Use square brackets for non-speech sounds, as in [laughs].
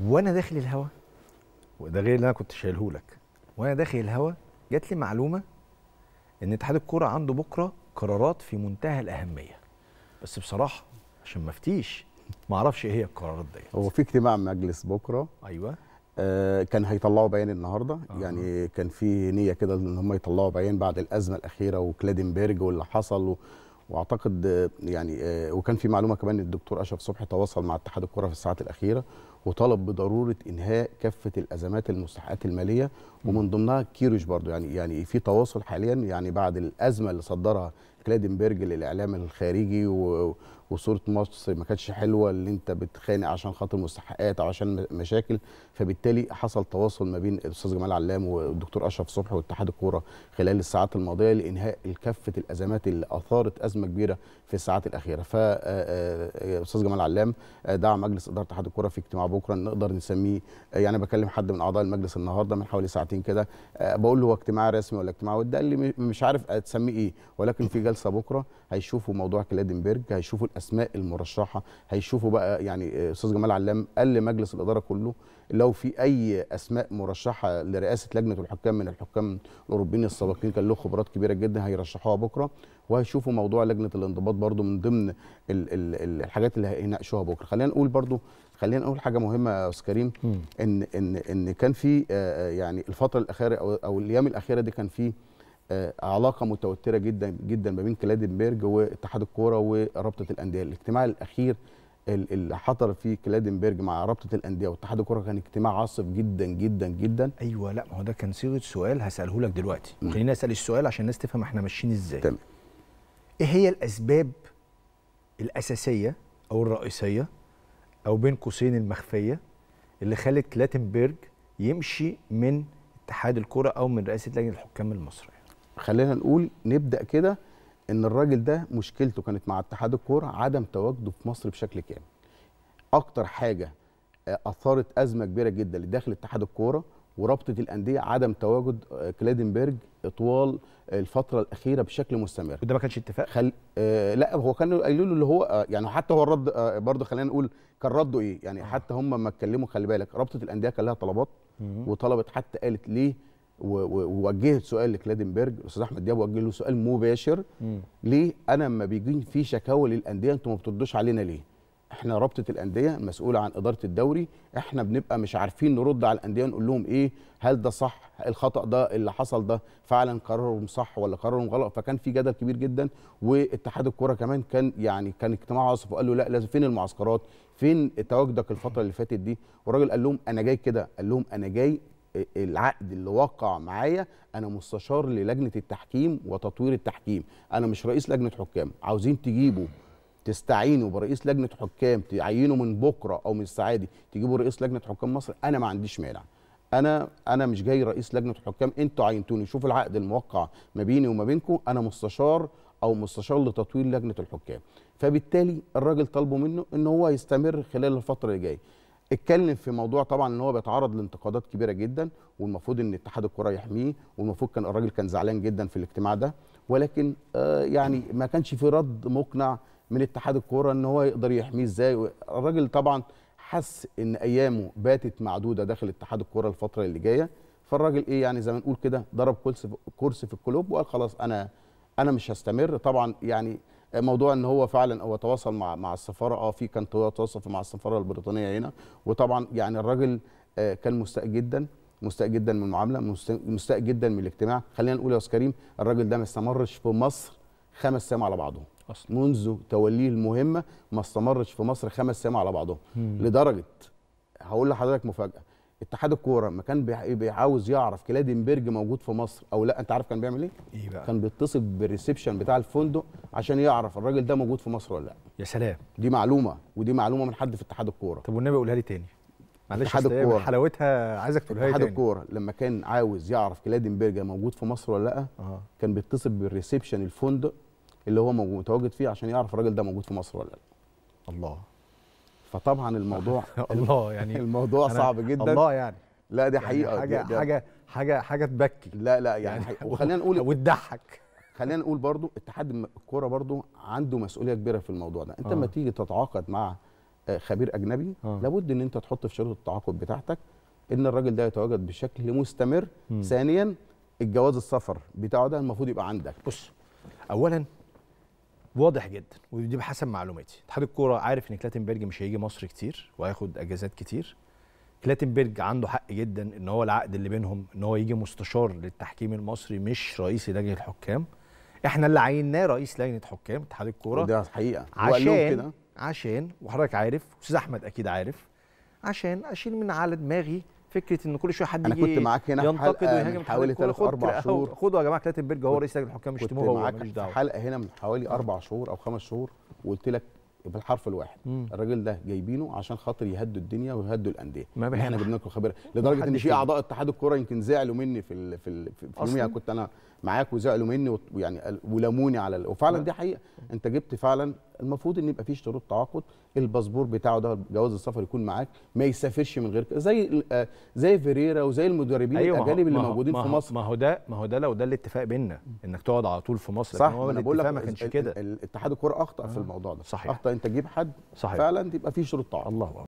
وانا داخل الهوا وده غير اللي انا كنت شايله لك وانا داخل الهوا جات لي معلومه ان اتحاد الكوره عنده بكره قرارات في منتهى الاهميه بس بصراحه عشان ما افتيش ما اعرفش ايه هي القرارات ديت هو في اجتماع مجلس بكره ايوه آه كان هيطلعوا بيان النهارده آه. يعني كان في نيه كده ان هم يطلعوا بيان بعد الازمه الاخيره وكلادنبرج واللي حصل و... واعتقد يعني آه وكان في معلومه كمان الدكتور اشرف صبحي تواصل مع اتحاد الكره في الساعات الاخيره وطلب بضروره انهاء كافه الازمات المستحقات الماليه ومن ضمنها كيروش برضو يعني يعني في تواصل حاليا يعني بعد الازمه اللي صدرها كلادنبرج للاعلام الخارجي وصوره مصر ما كانتش حلوه اللي انت بتخانق عشان خاطر مستحقات او عشان مشاكل فبالتالي حصل تواصل ما بين الاستاذ جمال علام والدكتور اشرف صبحي واتحاد الكوره خلال الساعات الماضيه لانهاء كافه الازمات اللي اثارت ازمه كبيره في الساعات الاخيره فاستاذ آه، آه، جمال علام آه، دعا مجلس اداره اتحاد الكوره في اجتماع بكره نقدر نسميه يعني بكلم حد من اعضاء المجلس النهارده من حوالي ساعتين كده بقول له هو اجتماع رسمي ولا اجتماع ودي قال لي مش عارف اتسميه ايه ولكن في الجلسه بكره هيشوفوا موضوع كلادنبرج هيشوفوا الاسماء المرشحه هيشوفوا بقى يعني آه، استاذ جمال علام قال لمجلس الاداره كله لو في اي اسماء مرشحه لرئاسه لجنه الحكام من الحكام الاوروبيين السابقين كان له خبرات كبيره جدا هيرشحوها بكره وهيشوفوا موضوع لجنه الانضباط برضو من ضمن ال ال الحاجات اللي هيناقشوها بكره خلينا نقول برضو خلينا نقول حاجه مهمه يا استاذ كريم ان ان ان كان في آه، يعني الفتره الاخيره أو الايام الاخيره دي كان في آه، علاقه متوتره جدا جدا ما بين كلادنبرج واتحاد الكوره ورابطه الانديه الاجتماع الاخير اللي حضر فيه كلادنبرج مع رابطه الانديه واتحاد الكوره كان اجتماع عاصف جدا جدا جدا ايوه لا ما هو ده كان صيغه سؤال هساله لك دلوقتي خليني اسال السؤال عشان الناس تفهم احنا ماشيين ازاي تمام ايه هي الاسباب الاساسيه او الرئيسيه او بين قوسين المخفيه اللي خلت كلاتنبرج يمشي من اتحاد الكره او من رئاسه لجنه الحكام المصري خلينا نقول نبدا كده ان الراجل ده مشكلته كانت مع اتحاد الكوره عدم تواجده في مصر بشكل كامل اكتر حاجه آه، اثارت ازمه كبيره جدا لداخل اتحاد الكوره ورابطه الانديه عدم تواجد آه، كلادنبرج طوال الفتره الاخيره بشكل مستمر وده ما كانش اتفاق خل... آه لا هو كانوا قايلين له اللي هو آه يعني حتى هو الرد آه برضه خلينا نقول كان رده ايه يعني آه. حتى هم ما اتكلموا خلي بالك رابطه الانديه كان لها طلبات وطلبت حتى قالت ليه ووجهت سؤال لكلادنبرج الاستاذ احمد دياب وجه له سؤال مباشر ليه انا لما بيجي في شكاوى للانديه انتوا ما بتردوش علينا ليه؟ احنا رابطه الانديه المسؤوله عن اداره الدوري احنا بنبقى مش عارفين نرد على الانديه نقول لهم ايه هل ده صح الخطا ده اللي حصل ده فعلا قرارهم صح ولا قرارهم غلط فكان في جدل كبير جدا واتحاد الكوره كمان كان يعني كان اجتماع عاصف وقال له لا لازم فين المعسكرات فين تواجدك الفتره اللي فاتت دي والراجل قال لهم انا جاي كده قال لهم انا جاي العقد اللي وقع معايا انا مستشار للجنه التحكيم وتطوير التحكيم انا مش رئيس لجنه حكام عاوزين تجيبوا تستعينوا برئيس لجنه حكام تعينوا من بكره او من الساعه دي تجيبوا رئيس لجنه حكام مصر انا ما عنديش مانع انا انا مش جاي رئيس لجنه حكام انتوا عينتوني شوفوا العقد الموقع ما بيني وما بينكم انا مستشار او مستشار لتطوير لجنه الحكام فبالتالي الراجل طالبه منه ان هو يستمر خلال الفتره اللي جايه اتكلم في موضوع طبعا ان هو بيتعرض لانتقادات كبيره جدا والمفروض ان اتحاد الكره يحميه والمفروض كان الراجل كان زعلان جدا في الاجتماع ده ولكن آه، يعني ما كانش في رد مقنع من اتحاد الكوره ان هو يقدر يحميه ازاي الراجل طبعا حس ان ايامه باتت معدوده داخل اتحاد الكوره الفتره اللي جايه فالراجل ايه يعني زي ما نقول كده ضرب كرسي في الكلوب وقال خلاص انا انا مش هستمر طبعا يعني موضوع ان هو فعلا هو تواصل مع مع السفاره اه في كان تواصل مع السفاره البريطانيه هنا وطبعا يعني الراجل آه، كان مستاء جدا مستاء جدا من المعامله مستاء جدا من الاجتماع خلينا نقول يا استاذ كريم الراجل ده ما استمرش في مصر خمس ايام على بعضهم أصلا. منذ توليه المهمه ما استمرش في مصر خمس ايام على بعضهم لدرجه هقول لحضرتك مفاجاه اتحاد الكوره ما كان عاوز يعرف كلادنبرج موجود في مصر او لا انت عارف كان بيعمل ايه؟ ايه بقى؟ كان بيتصل بالريسبشن بتاع الفندق عشان يعرف الراجل ده موجود في مصر ولا لا يا سلام دي معلومه ودي معلومه من حد في اتحاد الكوره طب والنبي قولها لي تاني معلش اتحاد الكوره حلاوتها عايزك تقولها لي اتحاد الكوره لما كان عاوز يعرف كلادنبرج موجود في مصر ولا لا آه. كان بيتصل بالريسبشن الفندق اللي هو متواجد فيه عشان يعرف الراجل ده موجود في مصر ولا لا الله فطبعا الموضوع [laughs] الله يعني الموضوع صعب جدا الله يعني لا دي يعني حقيقه يعني حاجه دي حاجه حاجه حاجه تبكي لا لا يعني, يعني وخلينا نقول [laughs] وتضحك خلينا نقول برضو اتحاد الكوره برضو عنده مسؤوليه كبيره في الموضوع ده انت آه. لما آه. تيجي تتعاقد مع آه، خبير اجنبي آه. لابد ان انت تحط في شروط التعاقد بتاعتك ان الراجل ده يتواجد بشكل مستمر م. ثانيا الجواز السفر بتاعه ده المفروض يبقى عندك بص اولا واضح جدا ودي بحسب معلوماتي اتحاد الكوره عارف ان كلاتنبرج مش هيجي مصر كتير وهياخد اجازات كتير كلاتنبرج عنده حق جدا ان هو العقد اللي بينهم ان هو يجي مستشار للتحكيم المصري مش رئيس لجنه الحكام احنا اللي عيناه رئيس لجنه حكام اتحاد الكوره ده حقيقه عشان كده عشان وحضرتك عارف واستاذ احمد اكيد عارف عشان اشيل من على دماغي فكره ان كل شويه حد يجي كنت معاك هنا ينتقد آه، ويهاجم من حوالي ثلاث اربع شهور خدوا يا جماعه كلاتنبرج هو رئيس لجنه الحكام يشتموه هو معاك في حلقه هنا من حوالي اربع شهور او خمس شهور وقلت لك بالحرف الواحد الراجل ده جايبينه عشان خاطر يهدوا الدنيا ويهدوا الانديه ما احنا جبنا لكم خبره لدرجه ان في اعضاء اتحاد الكوره يمكن زعلوا مني في الـ في, ال في اليوم يعني كنت انا معاك وزعلوا مني ويعني ولموني على وفعلا دي حقيقه انت جبت فعلا المفروض ان يبقى في شروط تعاقد الباسبور بتاعه ده جواز السفر يكون معاك ما يسافرش من غير زي آه، زي فيريرا وزي المدربين أيوة الاجانب اللي موجودين في مصر ما هو ده ما هو ده لو ده الاتفاق بينا انك تقعد على طول في مصر صح هو انا بقول لك ما كانش كده اتحاد الكوره اخطا آه. في الموضوع ده صحيح اخطا انت تجيب حد صحيح. فعلا تبقى في شروط تعاقد الله أكبر